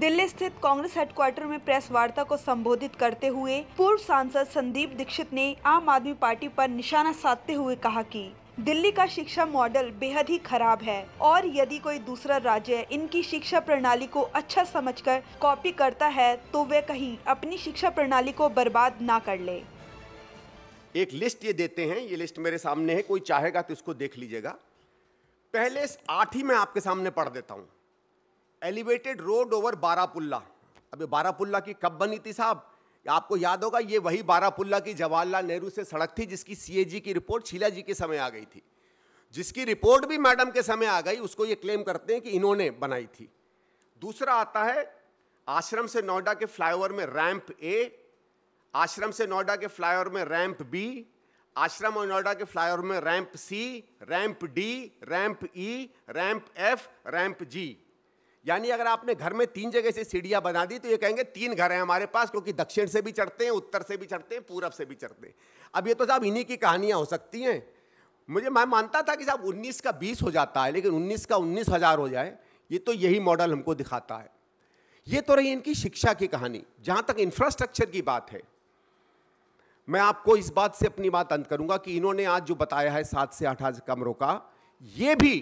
दिल्ली स्थित कांग्रेस हेडक्वार्टर में प्रेस वार्ता को संबोधित करते हुए पूर्व सांसद संदीप दीक्षित ने आम आदमी पार्टी पर निशाना साधते हुए कहा कि दिल्ली का शिक्षा मॉडल बेहद ही खराब है और यदि कोई दूसरा राज्य इनकी शिक्षा प्रणाली को अच्छा समझकर कॉपी करता है तो वे कहीं अपनी शिक्षा प्रणाली को बर्बाद ना कर ले एक लिस्ट ये देते हैं ये लिस्ट मेरे सामने है कोई चाहेगा तो इसको देख लीजिएगा पहले आठ ही मैं आपके सामने पढ़ देता हूँ एलिवेटेड रोड ओवर बारापुल्ला अब ये बारापुल्ला की कब बनी थी साहब आपको याद होगा ये वही बारापुल्ला की जवाहरलाल नेहरू से सड़क थी जिसकी सीएजी की रिपोर्ट शीला जी के समय आ गई थी जिसकी रिपोर्ट भी मैडम के समय आ गई उसको ये क्लेम करते हैं कि इन्होंने बनाई थी दूसरा आता है आश्रम से नोएडा के फ्लाईओवर में रैंप ए आश्रम से नोएडा के फ्लाईओवर में रैंप बी आश्रम और नोएडा के फ्लाईओवर में ramp C ramp D ramp E ramp F ramp G यानी अगर आपने घर में तीन जगह से सीढ़ियाँ बना दी तो ये कहेंगे तीन घर हैं हमारे पास क्योंकि दक्षिण से भी चढ़ते हैं उत्तर से भी चढ़ते हैं पूरब से भी चढ़ते हैं अब ये तो साहब इन्हीं की कहानियाँ हो सकती हैं मुझे मैं मानता था कि साहब उन्नीस का बीस हो जाता है लेकिन उन्नीस का उन्नीस हज़ार हो जाए ये तो यही मॉडल हमको दिखाता है ये तो रही इनकी शिक्षा की कहानी जहाँ तक इंफ्रास्ट्रक्चर की बात है मैं आपको इस बात से अपनी बात अंत करूंगा कि इन्होंने आज जो बताया है सात से आठ हज़ार कमरों का ये भी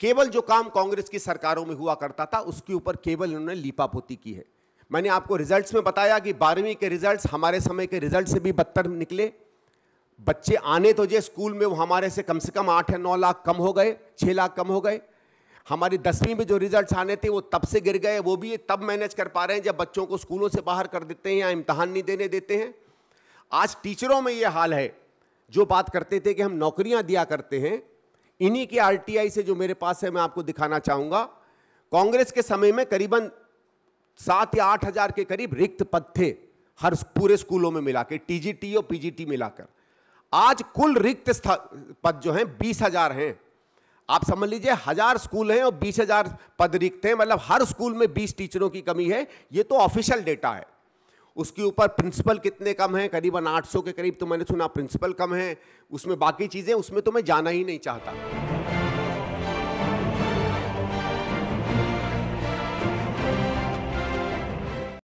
केवल जो काम कांग्रेस की सरकारों में हुआ करता था उसके ऊपर केवल उन्होंने लीपापोती की है मैंने आपको रिजल्ट्स में बताया कि बारहवीं के रिजल्ट्स हमारे समय के रिजल्ट से भी बदतर निकले बच्चे आने तो जे स्कूल में वो हमारे से कम से कम आठ या नौ लाख कम हो गए छः लाख कम हो गए हमारी दसवीं में जो रिजल्ट्स आने थे वो तब से गिर गए वो भी तब मैनेज कर पा रहे हैं जब बच्चों को स्कूलों से बाहर कर देते हैं या इम्तहान नहीं देने देते हैं आज टीचरों में ये हाल है जो बात करते थे कि हम नौकरियां दिया करते हैं इन्हीं की आरटीआई से जो मेरे पास है मैं आपको दिखाना चाहूंगा कांग्रेस के समय में करीबन सात या आठ हज़ार के करीब रिक्त पद थे हर पूरे स्कूलों में मिला के टीजीटी और पीजीटी मिलाकर आज कुल रिक्त पद जो हैं बीस हजार हैं आप समझ लीजिए हजार स्कूल हैं और बीस हजार पद रिक्त हैं मतलब हर स्कूल में बीस टीचरों की कमी है ये तो ऑफिशियल डेटा है उसके ऊपर प्रिंसिपल कितने कम हैं करीबन 800 के करीब तो मैंने सुना प्रिंसिपल कम है उसमें बाकी चीज़ें उसमें तो मैं जाना ही नहीं चाहता